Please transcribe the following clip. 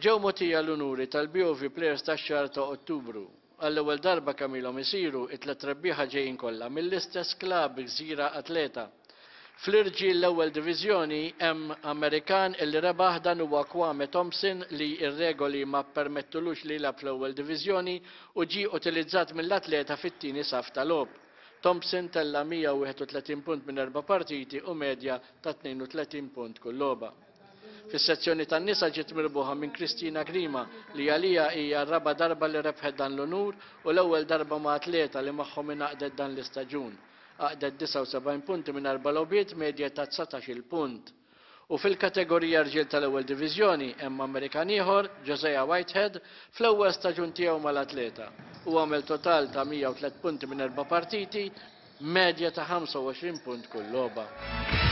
Ġew motija l-unuri tal biovi Players tax xar ta' Ottubru. Għall-ewwel darba kamilhom isiru it-tlet rebbieħa ġejjin kollha mill-istess klab Gżira Atleta. Fl-irġi l-ewwel divizjoni hemm Amerikan illi rebaħ dan huwa Kwame Thompson li ir-regoli ma permettulux li lab fl-ewwel diviżjoni u ġie utilizzat mill-atleta fit-tieni saf tal ob Thompson tella 131 punt minn erba' partiti u medja ta' 32 punt kull logħba. Fis-sezzjoni tan-nisa ġiet mirbuħa minn Kristina Grima li għalija hija raba darba li rebħet dan l-unur u l-ewwel darba ma' atleta li magħhom inaqdet dan l-istaġun. Aqdet 79 punti minn arba logħbiet medja ta' 19 punt. U fil-kategorija rġiel tal-ewwel diviżjoni hemm Amerikan ieħor, Josea Whitehead, fl-ewwel staġun tiegħu mal-atleta. U għamel total ta' 103 punti minn erba' partiti, medja ta' 25 punt kull logħba.